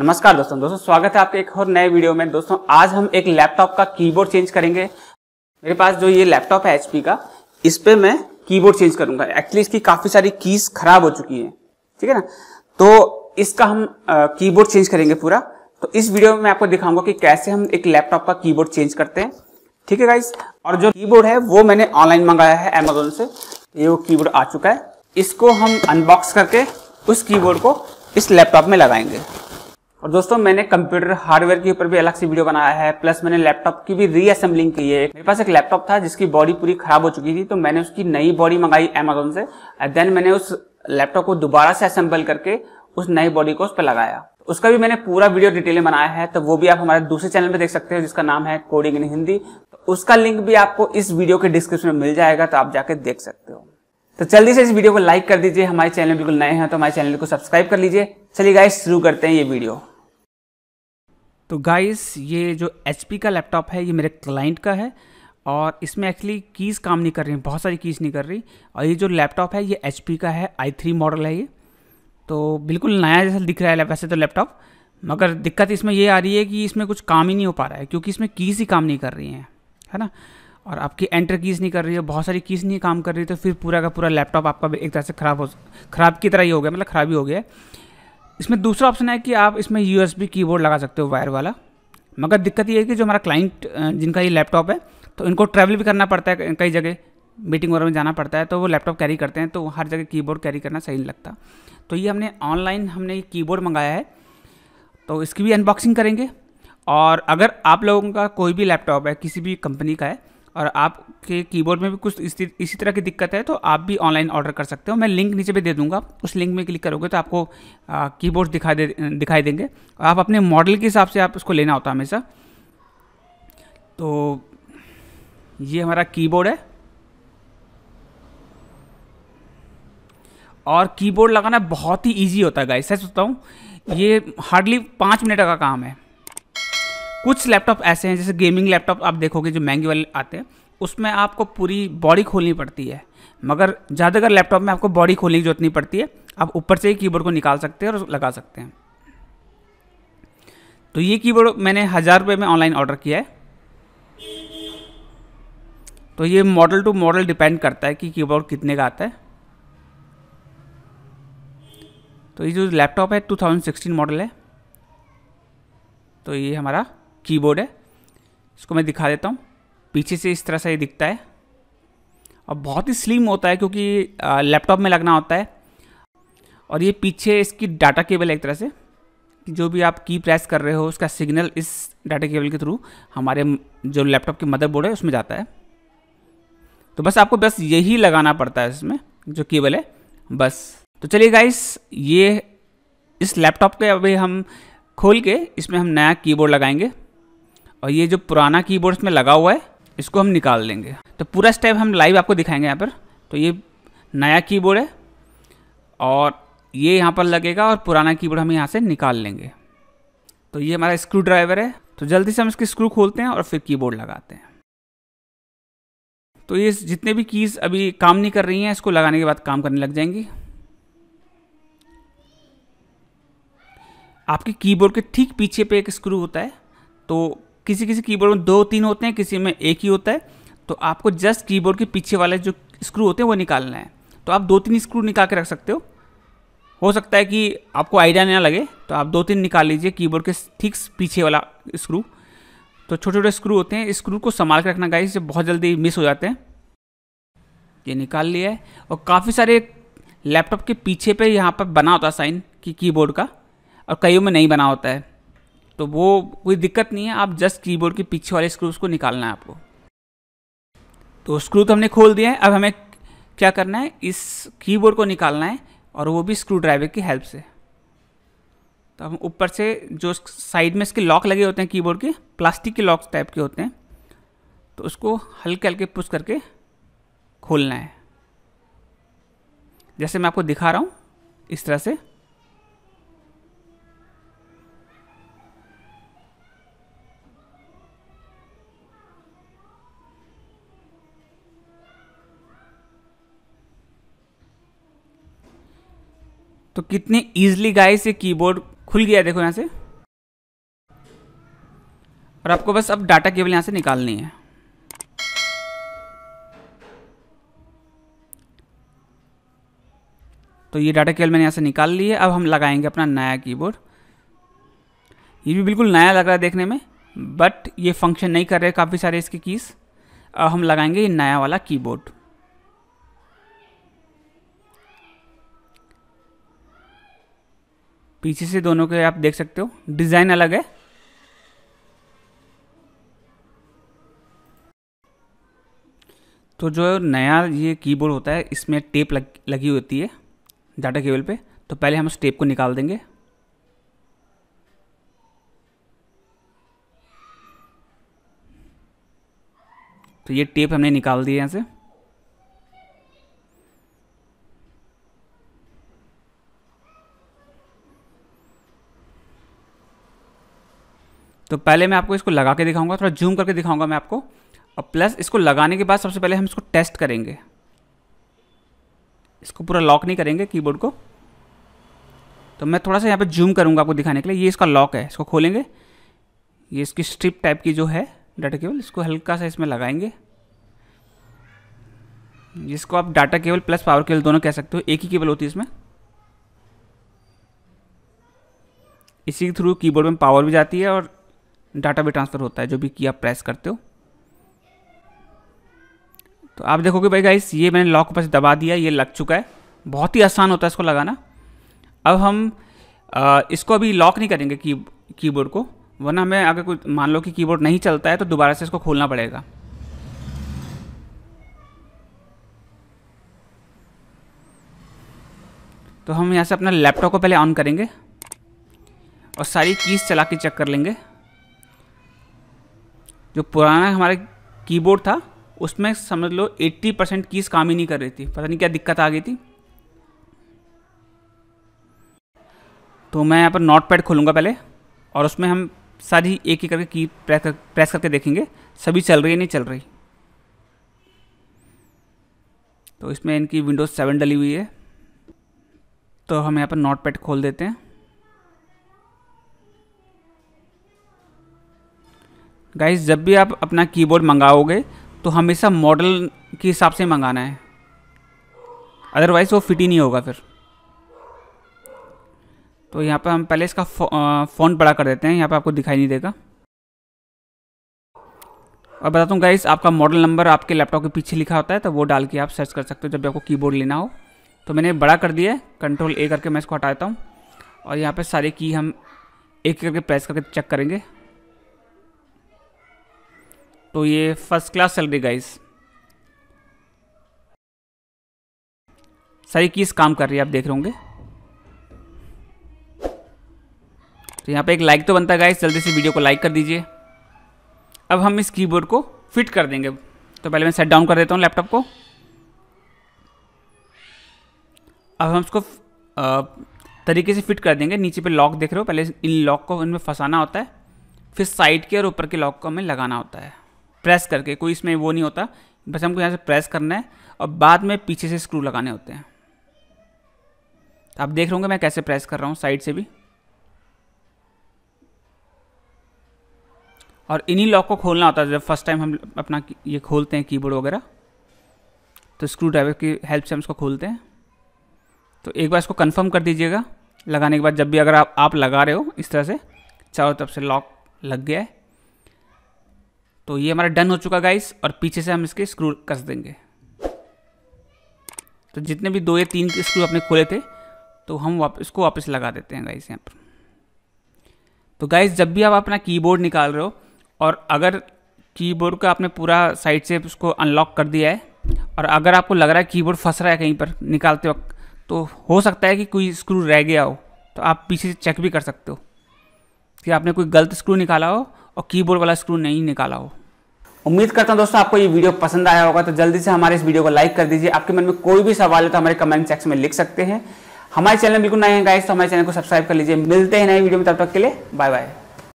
नमस्कार दोस्तों दोस्तों स्वागत है आपके एक और नए वीडियो में दोस्तों आज हम एक लैपटॉप का कीबोर्ड चेंज करेंगे मेरे पास जो ये लैपटॉप है एचपी का इस पर मैं कीबोर्ड चेंज करूंगा एक्चुअली इसकी काफ़ी सारी कीज खराब हो चुकी है ठीक है ना तो इसका हम कीबोर्ड चेंज करेंगे पूरा तो इस वीडियो में मैं आपको दिखाऊंगा कि कैसे हम एक लैपटॉप का कीबोर्ड चेंज करते हैं ठीक है गाइस और जो कीबोर्ड है वो मैंने ऑनलाइन मंगाया है अमेजोन से ये वो कीबोर्ड आ चुका है इसको हम अनबॉक्स करके उस कीबोर्ड को इस लैपटॉप में लगाएंगे और दोस्तों मैंने कंप्यूटर हार्डवेयर के ऊपर भी अलग से वीडियो बनाया है प्लस मैंने लैपटॉप की भी रीअसेंबलिंग की है मेरे पास एक लैपटॉप था जिसकी बॉडी पूरी खराब हो चुकी थी तो मैंने उसकी नई बॉडी मंगाई अमेजोन से देन मैंने उस लैपटॉप को दोबारा से असेंबल करके उस नई बॉडी को उस पर लगाया उसका भी मैंने पूरा वीडियो डिटेल में बनाया है तो वो भी आप हमारे दूसरे चैनल पे देख सकते हो जिसका नाम है कोडिंग इन हिंदी तो उसका लिंक भी आपको इस वीडियो के डिस्क्रिप्शन में मिल जाएगा तो आप जाके देख सकते हो तो जल्दी से इस वीडियो को लाइक कर दीजिए हमारे चैनल बिल्कुल नए हैं तो हमारे चैनल को सब्सक्राइब कर लीजिए चलिए गाइस शुरू करते हैं ये वीडियो तो गाइस ये जो एच का लैपटॉप है ये मेरे क्लाइंट का है और इसमें एक्चुअली कीज़ काम नहीं कर रही बहुत सारी कीज़ नहीं कर रही और ये जो लैपटॉप है ये एच का है आई थ्री मॉडल है ये तो बिल्कुल नया जैसा दिख रहा है वैसे तो लैपटॉप मगर दिक्कत इसमें ये आ रही है कि इसमें कुछ काम ही नहीं हो पा रहा है क्योंकि इसमें कीज़ ही काम नहीं कर रही हैं है ना और आपकी एंटर कीज़ नहीं कर रही है बहुत सारी कीज़ नहीं काम कर रही तो फिर पूरा का पूरा लैपटॉप आपका एक तरह से ख़राब हो खराब की तरह ही हो गया मतलब ख़राब ही हो गया इसमें दूसरा ऑप्शन है कि आप इसमें यू एस लगा सकते हो वायर वाला मगर दिक्कत ये है कि जो हमारा क्लाइंट जिनका ये लैपटॉप है तो इनको ट्रैवल भी करना पड़ता है कई जगह मीटिंग वगैरह में जाना पड़ता है तो वो लैपटॉप कैरी करते हैं तो हर जगह कीबोर्ड कैरी करना सही नहीं लगता तो ये हमने ऑनलाइन हमने ये कीबोर्ड मंगाया है तो इसकी भी अनबॉक्सिंग करेंगे और अगर आप लोगों का कोई भी लैपटॉप है किसी भी कंपनी का है और आपके कीबोर्ड में भी कुछ इसी इसी तरह की दिक्कत है तो आप भी ऑनलाइन ऑर्डर कर सकते हो मैं लिंक नीचे भी दे दूंगा उस लिंक में क्लिक करोगे तो आपको की बोर्ड दिखा दे दिखाई देंगे और आप अपने मॉडल के हिसाब से आप उसको लेना होता है हमेशा तो ये हमारा कीबोर्ड है और कीबोर्ड लगाना बहुत ही ईजी होता है गाइस सच बताऊँ ये हार्डली पाँच मिनट का काम है कुछ लैपटॉप ऐसे हैं जैसे गेमिंग लैपटॉप आप देखोगे जो महंगे वाले आते हैं उसमें आपको पूरी बॉडी खोलनी पड़ती है मगर ज़्यादातर लैपटॉप में आपको बॉडी खोलने की जरूरत नहीं पड़ती है आप ऊपर से ही कीबोर्ड को निकाल सकते हैं और लगा सकते हैं तो ये कीबोर्ड मैंने हज़ार रुपये में ऑनलाइन ऑर्डर किया है तो ये मॉडल टू मॉडल डिपेंड करता है कि कीबोर्ड कितने का आता है तो ये जो लैपटॉप है 2016 मॉडल है तो ये हमारा कीबोर्ड है इसको मैं दिखा देता हूँ पीछे से इस तरह से ये दिखता है और बहुत ही स्लिम होता है क्योंकि लैपटॉप में लगना होता है और ये पीछे इसकी डाटा केबल है एक तरह से जो भी आप की प्रेस कर रहे हो उसका सिग्नल इस डाटा केबल के थ्रू हमारे जो लैपटॉप की मदरबोर्ड है उसमें जाता है तो बस आपको बस यही लगाना पड़ता है इसमें जो केबल है बस तो चलिए गाइस ये इस लैपटॉप के अभी हम खोल के इसमें हम नया कीबोर्ड लगाएंगे और ये जो पुराना बोर्ड इसमें लगा हुआ है इसको हम निकाल देंगे तो पूरा स्टेप हम लाइव आपको दिखाएंगे यहाँ पर तो ये नया कीबोर्ड है और ये यहाँ पर लगेगा और पुराना कीबोर्ड हम यहाँ से निकाल लेंगे तो ये हमारा स्क्रू ड्राइवर है तो जल्दी से हम इसके स्क्रू खोलते हैं और फिर कीबोर्ड लगाते हैं तो ये जितने भी कीज़ अभी काम नहीं कर रही हैं इसको लगाने के बाद काम करने लग जाएंगी आपके कीबोर्ड के ठीक पीछे पे एक स्क्रू होता है तो किसी किसी कीबोर्ड में दो तीन होते हैं किसी में एक ही होता है तो आपको जस्ट कीबोर्ड के पीछे वाले जो स्क्रू होते हैं वो निकालना है तो आप दो तीन स्क्रू निकाल के रख सकते हो हो सकता है कि आपको आइडिया ना लगे तो आप दो तीन निकाल लीजिए कीबोर्ड के ठीक पीछे वाला स्क्रू तो छोटे छोटे स्क्रू होते हैं स्क्रू को संभाल के रखना गाइस बहुत जल्दी मिस हो जाते हैं ये निकाल लिया है और काफ़ी सारे लैपटॉप के पीछे पे यहाँ पर बना होता है साइन की कीबोर्ड का और कईयों में नहीं बना होता है तो वो कोई दिक्कत नहीं है आप जस्ट कीबोर्ड के पीछे वाले स्क्रूज को निकालना है आपको तो स्क्रू तो हमने खोल दिया है अब हमें क्या करना है इस कीबोर्ड को निकालना है और वो भी स्क्रू ड्राइवर की हेल्प से तो हम ऊपर से जो साइड में इसके लॉक लगे होते हैं कीबोर्ड के प्लास्टिक के लॉक टाइप के होते हैं तो उसको हल्के हल्के पुश करके खोलना है जैसे मैं आपको दिखा रहा हूँ इस तरह से तो कितने ईजिली गाय से कीबोर्ड खुल गया देखो यहाँ से और आपको बस अब डाटा केबल यहाँ से निकालनी है तो ये डाटा केबल मैंने यहाँ से निकाल ली है अब हम लगाएंगे अपना नया कीबोर्ड ये भी बिल्कुल नया लग रहा है देखने में बट ये फंक्शन नहीं कर रहे काफ़ी सारे इसके कीस अब हम लगाएंगे ये नया वाला कीबोर्ड पीछे से दोनों के आप देख सकते हो डिज़ाइन अलग है तो जो नया ये कीबोर्ड होता है इसमें टेप लग लगी होती है डाटा केबल पे तो पहले हम उस टेप को निकाल देंगे तो ये टेप हमने निकाल दी यहाँ से तो पहले मैं आपको इसको लगा के दिखाऊंगा थोड़ा जूम करके दिखाऊंगा मैं आपको और प्लस इसको लगाने के बाद सबसे पहले हम इसको टेस्ट करेंगे इसको पूरा लॉक नहीं करेंगे कीबोर्ड को तो मैं थोड़ा सा यहाँ पर जूम करूँगा आपको दिखाने के लिए ये इसका लॉक है इसको खोलेंगे ये इसकी स्ट्रिप टाइप की जो है डाटा केबल इसको हल्का सा इसमें लगाएंगे जिसको आप data cable plus power cable दोनों कह सकते हो एक ही केबल होती है इसमें इसी के थ्रू कीबोर्ड में पावर भी जाती है और डाटा भी ट्रांसफ़र होता है जो भी की आप प्रेस करते हो तो आप देखोगे भाई गाइस ये मैंने लॉक पर दबा दिया ये लग चुका है बहुत ही आसान होता है इसको लगाना अब हम आ, इसको अभी लॉक नहीं करेंगे की कीबोर्ड को वरना हमें अगर कोई मान लो कि कीबोर्ड नहीं चलता है तो दोबारा से इसको खोलना पड़ेगा तो हम यहाँ से अपना लैपटॉप को पहले ऑन करेंगे और सारी कीज़ चला के चेक कर लेंगे जो पुराना हमारा कीबोर्ड था उसमें समझ लो 80 परसेंट कीस काम ही नहीं कर रही थी पता नहीं क्या दिक्कत आ गई थी तो मैं यहाँ पर नोट पैड खोलूँगा पहले और उसमें हम सारी एक ही करके की प्रेस प्रेस करके देखेंगे सभी चल रही है नहीं चल रही तो इसमें इनकी विंडोज़ सेवन डली हुई है तो हम यहाँ पर नोट पैड खोल देते हैं गाइस जब भी आप अपना कीबोर्ड मंगाओगे तो हमेशा मॉडल के हिसाब से मंगाना है अदरवाइज़ वो फिट ही नहीं होगा फिर तो यहाँ पर हम पहले इसका फ़ॉन्ट बड़ा कर देते हैं यहाँ पर आपको दिखाई नहीं देगा और बताता हूँ गाइस आपका मॉडल नंबर आपके लैपटॉप के पीछे लिखा होता है तो वो डाल के आप सर्च कर सकते हो जब भी आपको कीबोर्ड लेना हो तो मैंने बड़ा कर दिया है कंट्रोल ए करके मैं इसको हटा देता हूँ और यहाँ पर सारे की हम एक करके प्रेस करके चेक करेंगे तो ये फर्स्ट क्लास सैलरी गाइस सारी कीज काम कर रही है आप देख रहे होंगे तो यहाँ पे एक लाइक तो बनता है गाइस जल्दी से वीडियो को लाइक कर दीजिए अब हम इस कीबोर्ड को फिट कर देंगे तो पहले मैं सेट डाउन कर देता हूँ लैपटॉप को अब हम इसको तरीके से फिट कर देंगे नीचे पे लॉक देख रहे हो पहले इन लॉक को उनमें फंसाना होता है फिर साइड के और ऊपर के लॉक को हमें लगाना होता है प्रेस करके कोई इसमें वो नहीं होता बस हमको यहाँ से प्रेस करना है और बाद में पीछे से स्क्रू लगाने होते हैं आप देख रहे होंगे मैं कैसे प्रेस कर रहा हूँ साइड से भी और इन्हीं लॉक को खोलना होता है जब फर्स्ट टाइम हम अपना ये खोलते हैं कीबोर्ड वगैरह तो स्क्रू ड्राइवर की हेल्प से हम इसको खोलते हैं तो एक बार इसको कंफर्म कर दीजिएगा लगाने के बाद जब भी अगर आप आप लगा रहे हो इस तरह से चारों तरफ से लॉक लग गया है तो ये हमारा डन हो चुका गाइस और पीछे से हम इसके स्क्रू कस देंगे तो जितने भी दो या तीन के स्क्रू अपने खोले थे तो हम वाप, इसको वापस लगा देते हैं गाइस यहाँ पर तो गाइस जब भी आप अपना कीबोर्ड निकाल रहे हो और अगर कीबोर्ड का आपने पूरा साइड से उसको अनलॉक कर दिया है और अगर आपको लग रहा है कीबोर्ड फंस रहा है कहीं पर निकालते वक्त तो हो सकता है कि कोई स्क्रू रह गया हो तो आप पीछे से चेक भी कर सकते हो कि आपने कोई गलत स्क्रू निकाला हो और कीबोर्ड वाला स्क्रू नहीं निकाला हो उम्मीद करता हूँ दोस्तों आपको ये वीडियो पसंद आया होगा तो जल्दी से हमारे इस वीडियो को लाइक कर दीजिए आपके मन में कोई भी सवाल है तो हमारे कमेंट सेक्शन में लिख सकते हैं हमारे चैनल बिल्कुल नए हैं गाइस तो हमारे चैनल को सब्सक्राइब कर लीजिए मिलते हैं नए वीडियो में तब तक के लिए बाय बाय